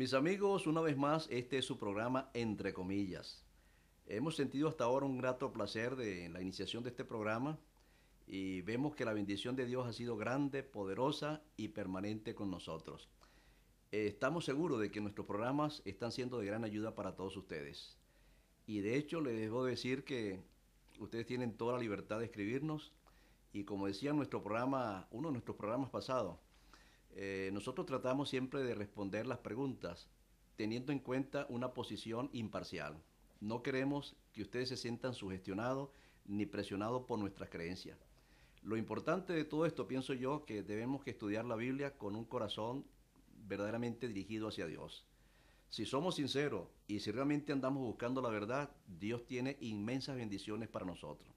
Mis amigos, una vez más, este es su programa Entre comillas. Hemos sentido hasta ahora un grato placer de la iniciación de este programa y vemos que la bendición de Dios ha sido grande, poderosa y permanente con nosotros. Estamos seguros de que nuestros programas están siendo de gran ayuda para todos ustedes. Y de hecho les debo decir que ustedes tienen toda la libertad de escribirnos y como decía nuestro programa, uno de nuestros programas pasados, eh, nosotros tratamos siempre de responder las preguntas teniendo en cuenta una posición imparcial. No queremos que ustedes se sientan sugestionados ni presionados por nuestras creencias. Lo importante de todo esto, pienso yo, que debemos que estudiar la Biblia con un corazón verdaderamente dirigido hacia Dios. Si somos sinceros y si realmente andamos buscando la verdad, Dios tiene inmensas bendiciones para nosotros.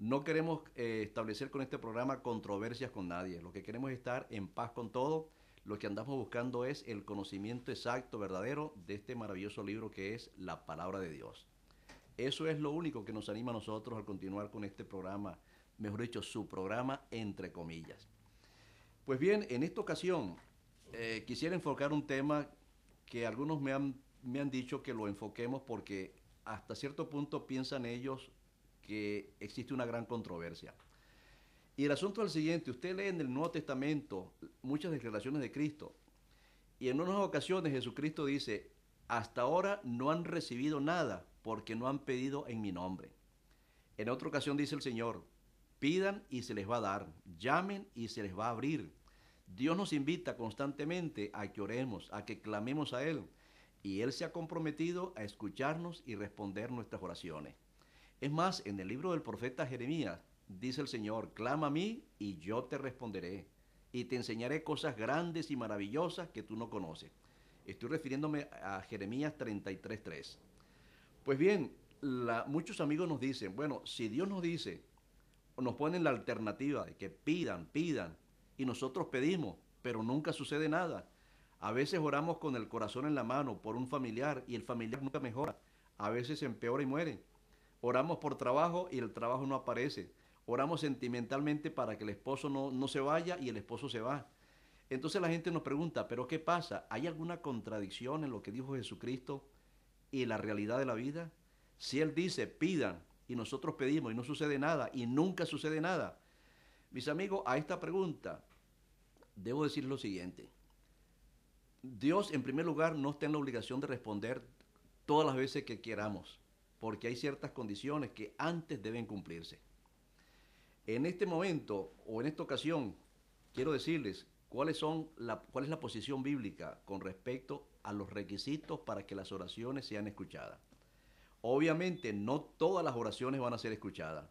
No queremos eh, establecer con este programa controversias con nadie. Lo que queremos es estar en paz con todo. Lo que andamos buscando es el conocimiento exacto, verdadero, de este maravilloso libro que es la palabra de Dios. Eso es lo único que nos anima a nosotros al continuar con este programa, mejor dicho, su programa entre comillas. Pues bien, en esta ocasión eh, quisiera enfocar un tema que algunos me han, me han dicho que lo enfoquemos porque hasta cierto punto piensan ellos que existe una gran controversia. Y el asunto es el siguiente, usted lee en el Nuevo Testamento muchas declaraciones de Cristo, y en unas ocasiones Jesucristo dice, hasta ahora no han recibido nada porque no han pedido en mi nombre. En otra ocasión dice el Señor, pidan y se les va a dar, llamen y se les va a abrir. Dios nos invita constantemente a que oremos, a que clamemos a Él, y Él se ha comprometido a escucharnos y responder nuestras oraciones. Es más, en el libro del profeta Jeremías dice el Señor, clama a mí y yo te responderé y te enseñaré cosas grandes y maravillosas que tú no conoces. Estoy refiriéndome a Jeremías 33.3. Pues bien, muchos amigos nos dicen, bueno, si Dios nos dice, nos ponen la alternativa de que pidan, pidan, y nosotros pedimos, pero nunca sucede nada. A veces oramos con el corazón en la mano por un familiar y el familiar nunca mejora. A veces empeora y muere. Oramos por trabajo y el trabajo no aparece. Oramos sentimentalmente para que el esposo no, se vaya y el esposo se va. Entonces la gente nos pregunta, ¿pero qué pasa? ¿Hay alguna contradicción en lo que dijo Jesucristo y la realidad de la vida? Si Él dice, pidan, y nosotros pedimos y no sucede nada, y nunca sucede nada. Mis amigos, a esta pregunta debo decir lo siguiente. Dios, en primer lugar, no está en la obligación de responder todas las veces que queramos porque hay ciertas condiciones que antes deben cumplirse. En este momento o en esta ocasión, quiero decirles cuáles son cuál es la posición bíblica con respecto a los requisitos para que las oraciones sean escuchadas. Obviamente no todas las oraciones van a ser escuchadas.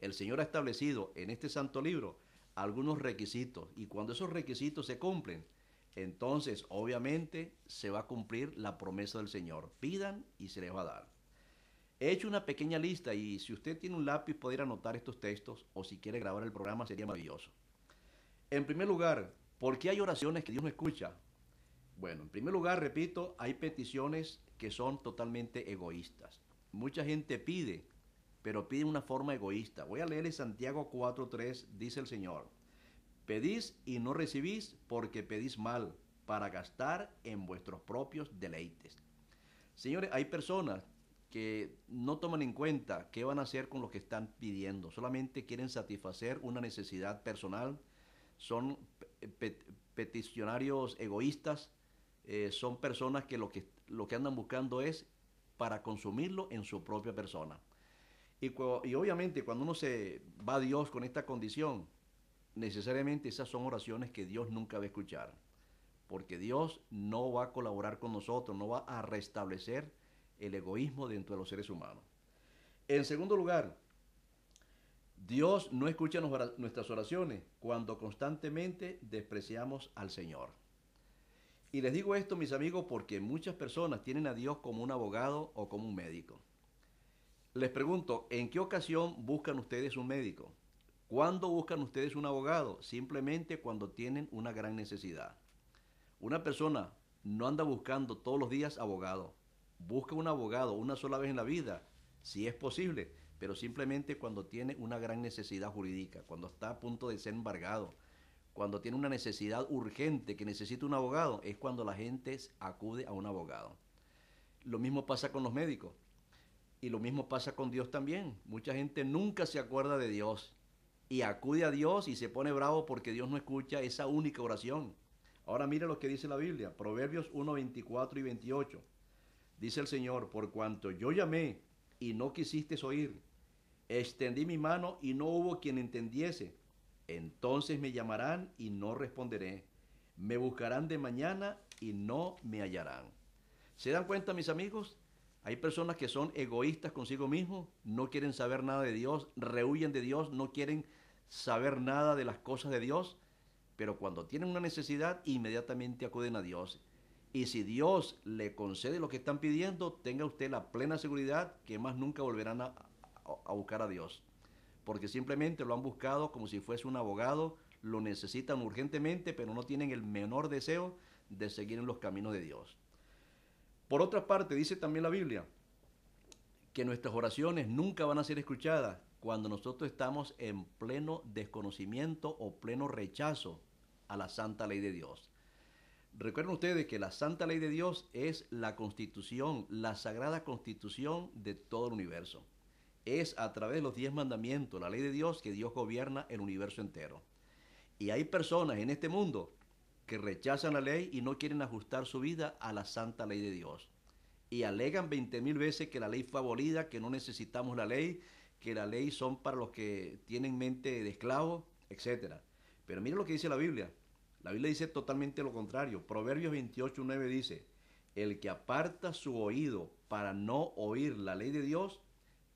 El Señor ha establecido en este santo libro algunos requisitos y cuando esos requisitos se cumplen, entonces obviamente se va a cumplir la promesa del Señor. Pidan y se les va a dar. He hecho una pequeña lista y si usted tiene un lápiz poder anotar estos textos o si quiere grabar el programa sería maravilloso. En primer lugar, ¿por qué hay oraciones que Dios no escucha? Bueno, en primer lugar, repito, hay peticiones que son totalmente egoístas. Mucha gente pide, pero pide de una forma egoísta. Voy a leer Santiago 4.3, dice el Señor. Pedís y no recibís porque pedís mal para gastar en vuestros propios deleites. Señores, hay personas que no toman en cuenta qué van a hacer con lo que están pidiendo, solamente quieren satisfacer una necesidad personal, son peticionarios egoístas, eh, son personas que lo, que lo que andan buscando es para consumirlo en su propia persona. y, obviamente cuando uno se va a Dios con esta condición, necesariamente esas son oraciones que Dios nunca va a escuchar, porque Dios no va a colaborar con nosotros, no va a restablecer el egoísmo dentro de los seres humanos. En segundo lugar, Dios no escucha nuestras oraciones cuando constantemente despreciamos al Señor. Y les digo esto, mis amigos, porque muchas personas tienen a Dios como un abogado o como un médico. Les pregunto, ¿en qué ocasión buscan ustedes un médico? ¿Cuándo buscan ustedes un abogado? Simplemente cuando tienen una gran necesidad. Una persona no anda buscando todos los días abogado busca un abogado una sola vez en la vida, si es posible, pero simplemente cuando tiene una gran necesidad jurídica, cuando está a punto de ser embargado, cuando tiene una necesidad urgente que necesita un abogado, es cuando la gente acude a un abogado. Lo mismo pasa con los médicos y lo mismo pasa con Dios también. Mucha gente nunca se acuerda de Dios y acude a Dios y se pone bravo porque Dios no escucha esa única oración. Ahora mire lo que dice la Biblia, Proverbios 1, 24 y 28. Dice el Señor, por cuanto yo llamé y no quisiste oír, extendí mi mano y no hubo quien entendiese, entonces me llamarán y no responderé, me buscarán de mañana y no me hallarán. ¿Se dan cuenta, mis amigos? Hay personas que son egoístas consigo mismos, no quieren saber nada de Dios, rehuyen de Dios, no quieren saber nada de las cosas de Dios, pero cuando tienen una necesidad, inmediatamente acuden a Dios. Y si Dios le concede lo que están pidiendo, tenga usted la plena seguridad que más nunca volverán a, a buscar a Dios. Porque simplemente lo han buscado como si fuese un abogado, lo necesitan urgentemente, pero no tienen el menor deseo de seguir en los caminos de Dios. Por otra parte, dice también la Biblia que nuestras oraciones nunca van a ser escuchadas cuando nosotros estamos en pleno desconocimiento o pleno rechazo a la santa ley de Dios. Recuerden ustedes que la santa ley de Dios es la constitución, la sagrada constitución de todo el universo. Es a través de los diez mandamientos, la ley de Dios, que Dios gobierna el universo entero. Y hay personas en este mundo que rechazan la ley y no quieren ajustar su vida a la santa ley de Dios. Y alegan 20.000 mil veces que la ley fue abolida, que no necesitamos la ley, que la ley son para los que tienen mente de esclavo, etc. Pero mire lo que dice la Biblia. La Biblia dice totalmente lo contrario. Proverbios 28, 9 dice, el que aparta su oído para no oír la ley de Dios,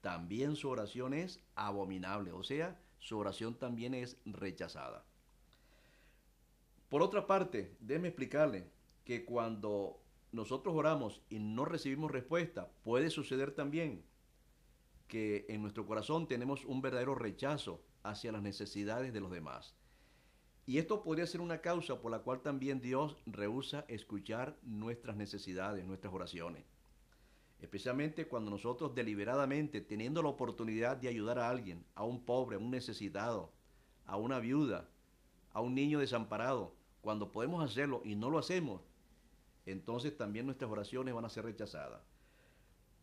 también su oración es abominable, o sea, su oración también es rechazada. Por otra parte, déjeme explicarle que cuando nosotros oramos y no recibimos respuesta, puede suceder también que en nuestro corazón tenemos un verdadero rechazo hacia las necesidades de los demás. Y esto podría ser una causa por la cual también Dios rehúsa escuchar nuestras necesidades, nuestras oraciones. Especialmente cuando nosotros deliberadamente, teniendo la oportunidad de ayudar a alguien, a un pobre, a un necesitado, a una viuda, a un niño desamparado, cuando podemos hacerlo y no lo hacemos, entonces también nuestras oraciones van a ser rechazadas.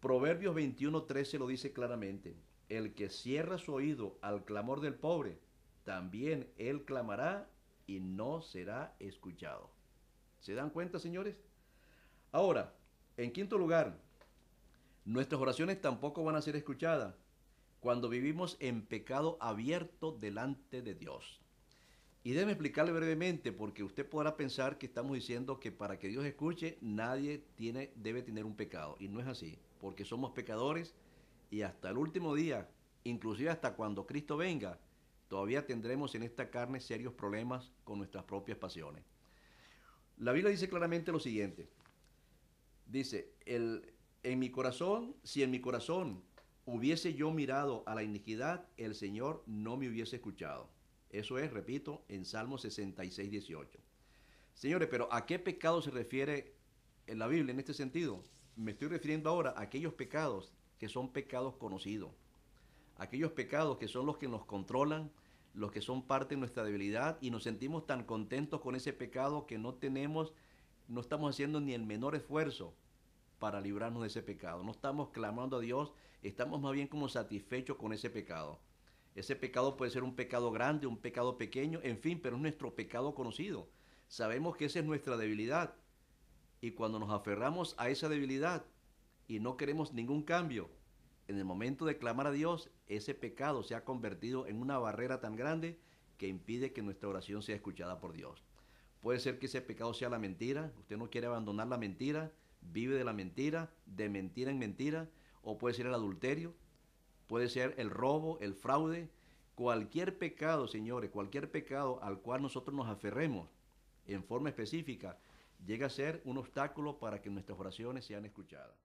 Proverbios 21:13 lo dice claramente, el que cierra su oído al clamor del pobre, también él clamará y no será escuchado. ¿Se dan cuenta, señores? Ahora, en quinto lugar, nuestras oraciones tampoco van a ser escuchadas cuando vivimos en pecado abierto delante de Dios. Y déjeme explicarle brevemente, porque usted podrá pensar que estamos diciendo que para que Dios escuche, nadie tiene, debe tener un pecado. Y no es así, porque somos pecadores y hasta el último día, inclusive hasta cuando Cristo venga, todavía tendremos en esta carne serios problemas con nuestras propias pasiones. La Biblia dice claramente lo siguiente. Dice, el, en mi corazón, si en mi corazón hubiese yo mirado a la iniquidad, el Señor no me hubiese escuchado. Eso es, repito, en Salmo 66, 18. Señores, pero ¿a qué pecado se refiere en la Biblia en este sentido? Me estoy refiriendo ahora a aquellos pecados que son pecados conocidos, aquellos pecados que son los que nos controlan, los que son parte de nuestra debilidad y nos sentimos tan contentos con ese pecado que no tenemos, no estamos haciendo ni el menor esfuerzo para librarnos de ese pecado. No estamos clamando a Dios, estamos más bien como satisfechos con ese pecado. Ese pecado puede ser un pecado grande, un pecado pequeño, en fin, pero es nuestro pecado conocido. Sabemos que esa es nuestra debilidad. Y cuando nos aferramos a esa debilidad y no queremos ningún cambio, en el momento de clamar a Dios, ese pecado se ha convertido en una barrera tan grande que impide que nuestra oración sea escuchada por Dios. Puede ser que ese pecado sea la mentira, usted no quiere abandonar la mentira, vive de la mentira, de mentira en mentira, o puede ser el adulterio, puede ser el robo, el fraude, cualquier pecado, señores, cualquier pecado al cual nosotros nos aferremos en forma específica, llega a ser un obstáculo para que nuestras oraciones sean escuchadas.